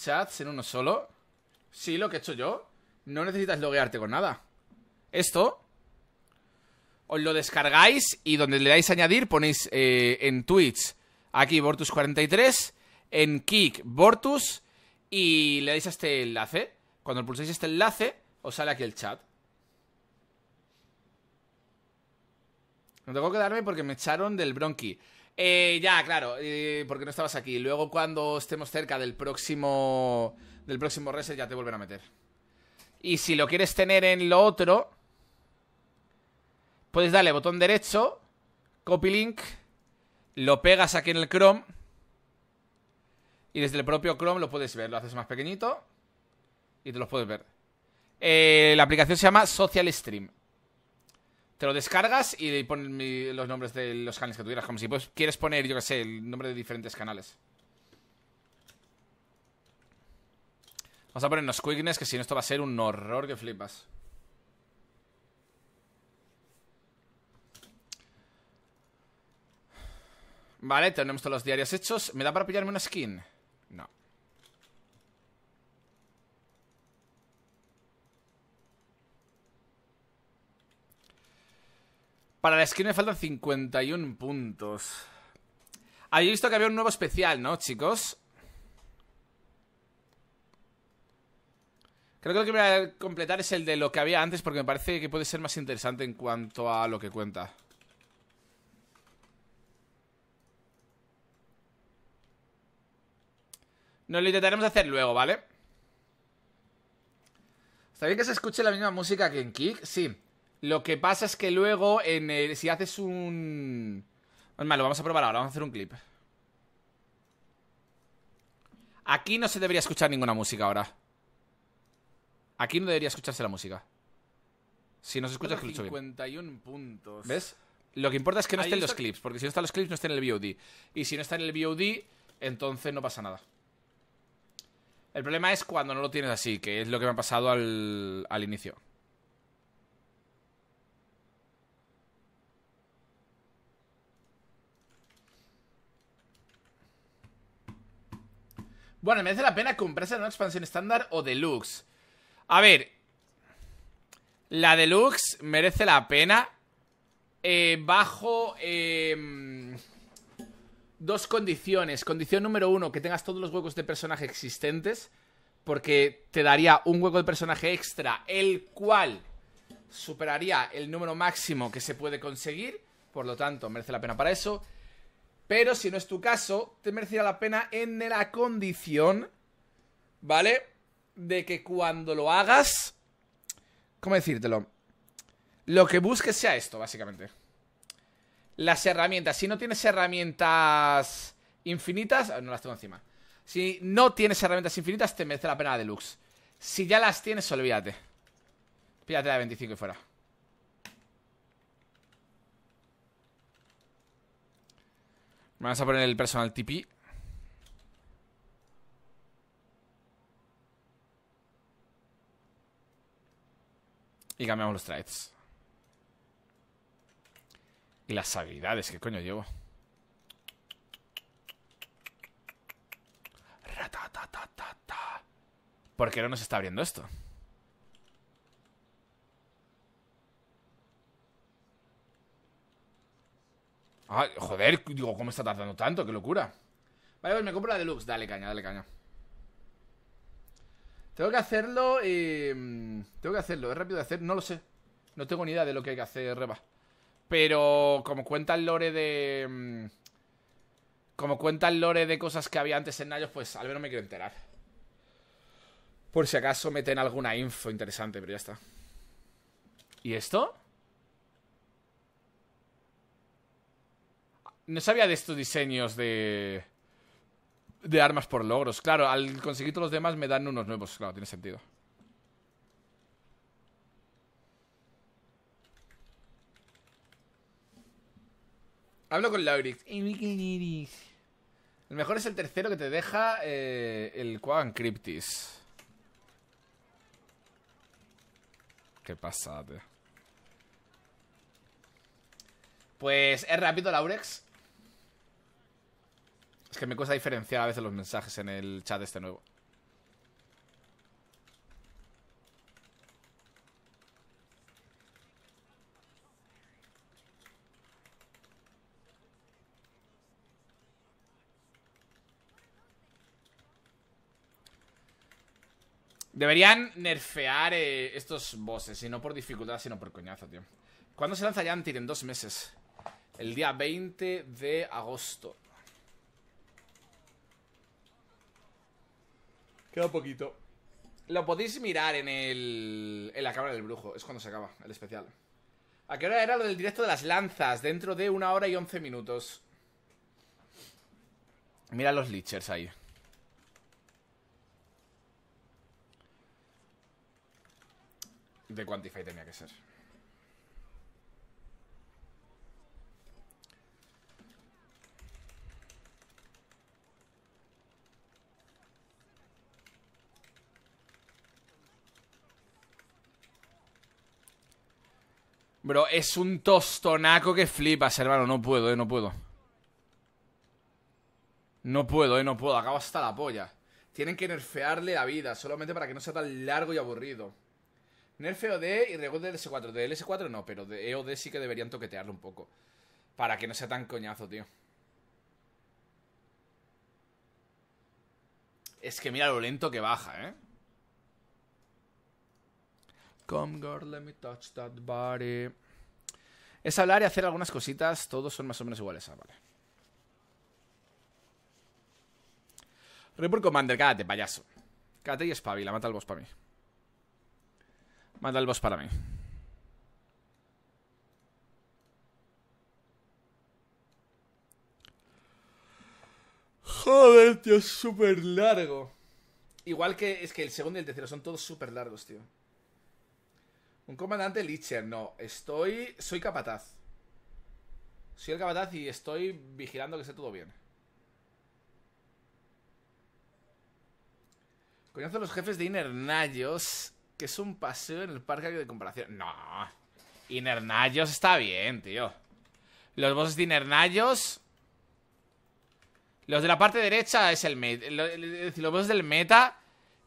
chats en uno solo. Sí, lo que he hecho yo. No necesitas loguearte con nada. Esto. Os lo descargáis y donde le dais añadir ponéis eh, en Twitch aquí Vortus43, en Kick Vortus y le dais a este enlace. Cuando pulsáis este enlace os sale aquí el chat. No tengo que darme porque me echaron del Bronqui. Eh, ya, claro, eh, porque no estabas aquí. Luego cuando estemos cerca del próximo del próximo reset ya te vuelven a meter. Y si lo quieres tener en lo otro, puedes darle botón derecho, copy link, lo pegas aquí en el Chrome y desde el propio Chrome lo puedes ver. Lo haces más pequeñito y te los puedes ver. Eh, la aplicación se llama Social Stream te lo descargas y pones los nombres de los canales que tuvieras. Como si pues, quieres poner, yo qué sé, el nombre de diferentes canales. Vamos a ponernos quickness, que si no esto va a ser un horror que flipas. Vale, tenemos todos los diarios hechos. ¿Me da para pillarme una skin? No. Para la skin me faltan 51 puntos. Habéis visto que había un nuevo especial, ¿no, chicos? Creo que lo que voy a completar es el de lo que había antes porque me parece que puede ser más interesante en cuanto a lo que cuenta. Nos lo intentaremos hacer luego, ¿vale? ¿Está bien que se escuche la misma música que en Kick? Sí. Lo que pasa es que luego, en el, si haces un... Bueno, lo vamos a probar ahora, vamos a hacer un clip. Aquí no se debería escuchar ninguna música ahora. Aquí no debería escucharse la música. Si no se escucha, escucho 51 puntos. ¿Ves? Lo que importa es que no estén los clips, porque si no están los clips, no está en el VOD. Y si no está en el VOD, entonces no pasa nada. El problema es cuando no lo tienes así, que es lo que me ha pasado al inicio. Bueno, merece la pena comprarse una expansión estándar o deluxe. A ver, la deluxe merece la pena eh, bajo em, dos condiciones. Condición número uno, que tengas todos los huecos de personaje existentes, porque te daría un hueco de personaje extra, el cual superaría el número máximo que se puede conseguir. Por lo tanto, merece la pena para eso. Pero si no es tu caso, te merecerá la pena en la condición, ¿vale? De que cuando lo hagas... ¿Cómo decírtelo? Lo que busques sea esto, básicamente. Las herramientas. Si no tienes herramientas infinitas... Ah, no las tengo encima. Si no tienes herramientas infinitas, te merece la pena la deluxe. Si ya las tienes, olvídate. Pídate la de 25 y fuera. Vamos a poner el personal tp Y cambiamos los traits. Y las habilidades, ¿qué coño llevo? ¿Por qué no nos está abriendo esto? Ah, joder, digo, ¿cómo está tardando tanto? ¡Qué locura! Vale, pues me compro la deluxe. Dale caña, dale caña. Tengo que hacerlo. y. Eh, tengo que hacerlo. Es rápido de hacer. No lo sé. No tengo ni idea de lo que hay que hacer, Reba. Pero como cuenta el lore de. Mm, como cuenta el lore de cosas que había antes en Nayos, pues al menos me quiero enterar. Por si acaso meten alguna info interesante, pero ya está. ¿Y esto? No sabía de estos diseños de. de armas por logros. Claro, al conseguir todos los demás me dan unos nuevos. Claro, tiene sentido. Hablo con Laurex El mejor es el tercero que te deja eh, el Quagan Cryptis. Qué pasada. Pues es rápido, Laurex. Es que me cuesta diferenciar a veces los mensajes en el chat este nuevo. Deberían nerfear eh, estos bosses, y no por dificultad, sino por coñazo, tío. ¿Cuándo se lanza Yantir? En dos meses. El día 20 de agosto. Queda poquito. Lo podéis mirar en el. en la cámara del brujo. Es cuando se acaba el especial. ¿A qué hora era lo del directo de las lanzas? Dentro de una hora y once minutos. Mira los lichers ahí. De Quantify tenía que ser. Pero es un tostonaco que flipas, hermano. No puedo, eh, no puedo. No puedo, eh, no puedo. Acabo hasta la polla. Tienen que nerfearle la vida, solamente para que no sea tan largo y aburrido. Nerfeo de y regol de s 4 De s 4 no, pero de EOD sí que deberían toquetearlo un poco. Para que no sea tan coñazo, tío. Es que mira lo lento que baja, ¿eh? Come girl, let me touch that body. Es hablar y hacer algunas cositas, todos son más o menos iguales. Ah, vale. Report Commander, cállate, payaso. Cállate y espabila, mata el boss para mí. Mata el boss para mí. Joder, tío, es súper largo. Igual que es que el segundo y el tercero son todos súper largos, tío. Un comandante Licher, no. Estoy. Soy capataz. Soy el capataz y estoy vigilando que esté todo bien. Conozco los jefes de Inernayos, que es un paseo en el parque de comparación. No. Inernayos está bien, tío. Los bosses de Inernayos. Los de la parte derecha es el meta. Los bosses del meta.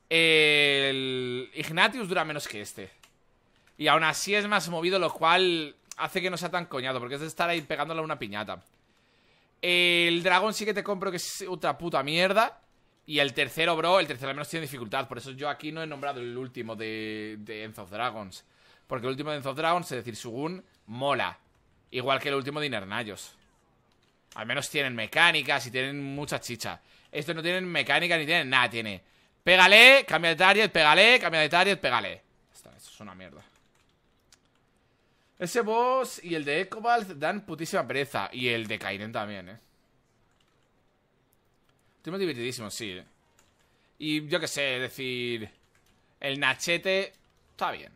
El Ignatius dura menos que este. Y aún así es más movido, lo cual hace que no sea tan coñado, porque es de estar ahí pegándole a una piñata. El dragón sí que te compro que es otra puta mierda. Y el tercero, bro, el tercero al menos tiene dificultad. Por eso yo aquí no he nombrado el último de, de End of Dragons. Porque el último de End of Dragons, es decir, según mola. Igual que el último de Inernayos. Al menos tienen mecánicas y tienen mucha chicha. Estos no tienen mecánica ni tienen nada, tiene. Pégale, cambia de target, pégale, cambia de target, pégale. esto es una mierda. Ese boss y el de Ecobalt dan putísima pereza. Y el de Kaiden también, ¿eh? muy divertidísimo sí. Eh. Y yo qué sé, decir... El Nachete está bien.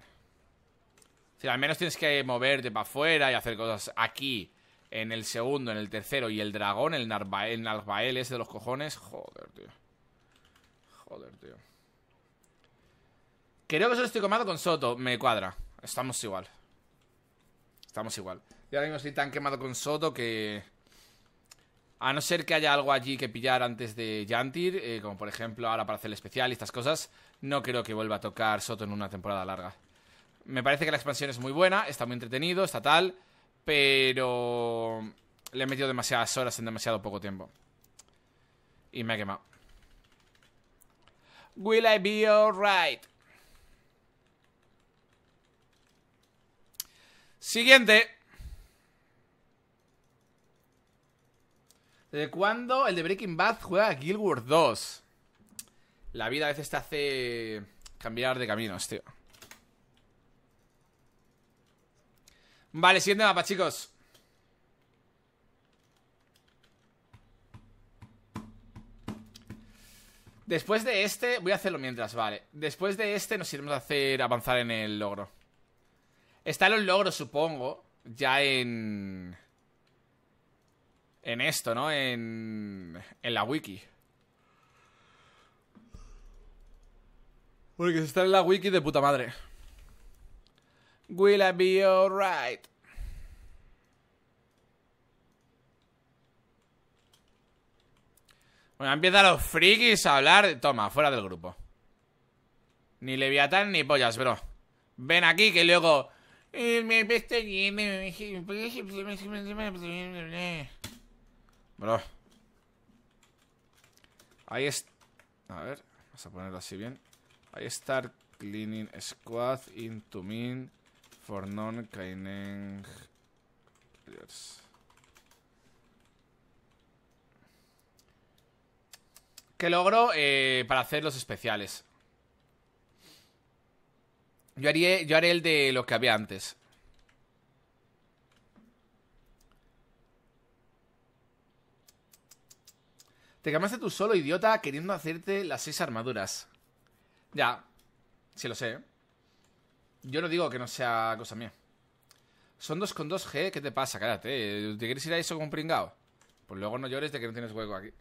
si al menos tienes que moverte para afuera y hacer cosas aquí, en el segundo, en el tercero, y el dragón, el Narvael ese de los cojones. Joder, tío. Joder, tío. Creo que solo estoy comando con Soto. Me cuadra. Estamos igual. Estamos igual. Y ahora mismo estoy tan quemado con Soto que... A no ser que haya algo allí que pillar antes de Yantir, eh, como por ejemplo ahora para hacer el especial y estas cosas, no creo que vuelva a tocar Soto en una temporada larga. Me parece que la expansión es muy buena, está muy entretenido, está tal, pero le he metido demasiadas horas en demasiado poco tiempo. Y me ha quemado. Will I be alright? Siguiente. ¿Desde cuándo el de Breaking Bad juega a Guild Wars 2? La vida a veces te hace cambiar de caminos, tío. Vale, siguiente mapa, chicos. Después de este, voy a hacerlo mientras, vale. Después de este nos iremos a hacer avanzar en el logro. Están los logros, supongo. Ya en. En esto, ¿no? En. En la wiki. Porque si está en la wiki de puta madre. Will I be alright? Bueno, empiezan los frikis a hablar. Toma, fuera del grupo. Ni Leviatán ni pollas, bro. Ven aquí que luego Bro. Ahí es. A ver, vamos a ponerlo así bien. Ahí start cleaning squad into min for non kainen. Que logro eh, para hacer los especiales. Yo haré, yo haré el de los que había antes. Te quemaste tú solo, idiota, queriendo hacerte las seis armaduras. Ya, si lo sé. Yo no digo que no sea cosa mía. Son dos con dos g ¿qué te pasa? Cállate, ¿te quieres ir a eso como un pringao? Pues luego no llores de que no tienes hueco aquí.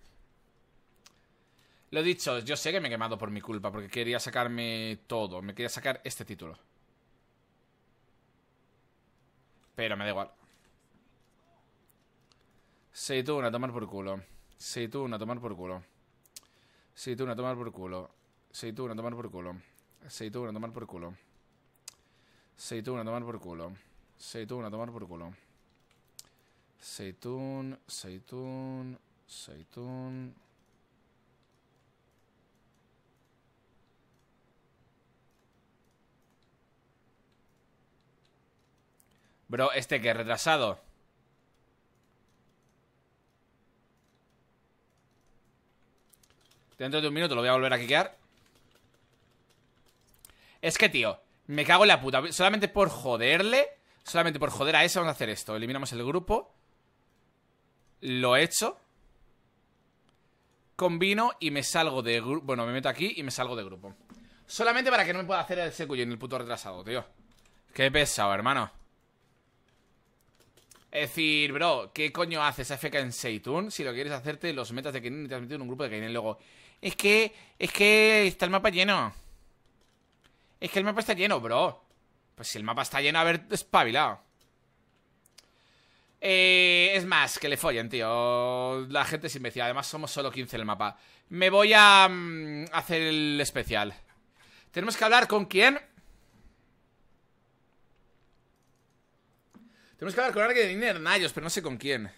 Lo dicho, yo sé que me he quemado por mi culpa, porque quería sacarme todo. Me quería sacar este título. Pero me da igual. Seituna, tomar por culo. Seituna, tomar por culo. Seituna, tomar por culo. Seituna, tomar por culo. Seituna, tomar por culo. Seituna, tomar por culo. Seituna, tomar por culo. Seitún, seitún, seitún. Bro, este que retrasado. Dentro de un minuto lo voy a volver a quiquear. Es que, tío, me cago en la puta. Solamente por joderle, solamente por joder a ese vamos a hacer esto. Eliminamos el grupo. Lo he hecho. Combino y me salgo de grupo. Bueno, me meto aquí y me salgo de grupo. Solamente para que no me pueda hacer el secuyo en el puto retrasado, tío. Qué pesado, hermano. Es decir, bro, ¿qué coño haces FK en Seitun si lo quieres hacerte los metas de que y te en un grupo de y Luego, es que, es que está el mapa lleno. Es que el mapa está lleno, bro. Pues si el mapa está lleno, ver espabilado. Eh, es más, que le follen, tío. La gente es imbécil. Además, somos solo 15 en el mapa. Me voy a mm, hacer el especial. Tenemos que hablar con quién. Tenemos que hablar con alguien de Nayos, pero no sé con quién.